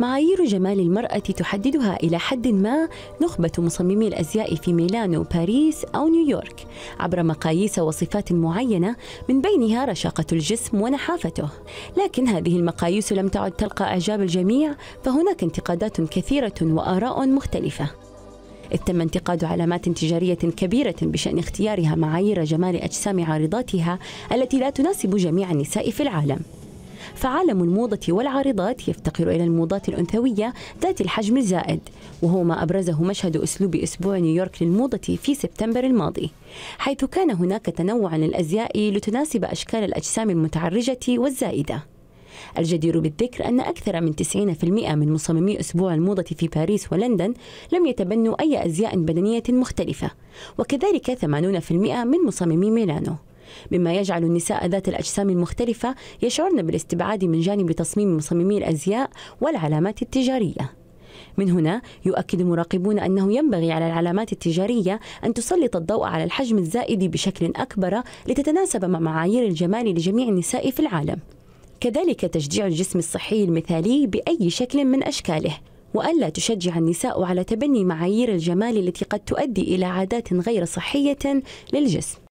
معايير جمال المرأة تحددها إلى حد ما نخبة مصممي الأزياء في ميلانو باريس أو نيويورك عبر مقاييس وصفات معينة من بينها رشاقة الجسم ونحافته لكن هذه المقاييس لم تعد تلقى إعجاب الجميع فهناك انتقادات كثيرة وآراء مختلفة إذ تم انتقاد علامات تجارية كبيرة بشأن اختيارها معايير جمال أجسام عارضاتها التي لا تناسب جميع النساء في العالم فعالم الموضة والعارضات يفتقر إلى الموضات الأنثوية ذات الحجم الزائد وهو ما أبرزه مشهد أسلوب أسبوع نيويورك للموضة في سبتمبر الماضي حيث كان هناك تنوع للأزياء لتناسب أشكال الأجسام المتعرجة والزائدة الجدير بالذكر أن أكثر من 90% من مصممي أسبوع الموضة في باريس ولندن لم يتبنوا أي أزياء بدنية مختلفة وكذلك 80% من مصممي ميلانو مما يجعل النساء ذات الأجسام المختلفة يشعرن بالاستبعاد من جانب تصميم مصممي الأزياء والعلامات التجارية من هنا يؤكد مراقبون أنه ينبغي على العلامات التجارية أن تسلط الضوء على الحجم الزائد بشكل أكبر لتتناسب مع معايير الجمال لجميع النساء في العالم كذلك تشجيع الجسم الصحي المثالي بأي شكل من أشكاله وألا تشجع النساء على تبني معايير الجمال التي قد تؤدي إلى عادات غير صحية للجسم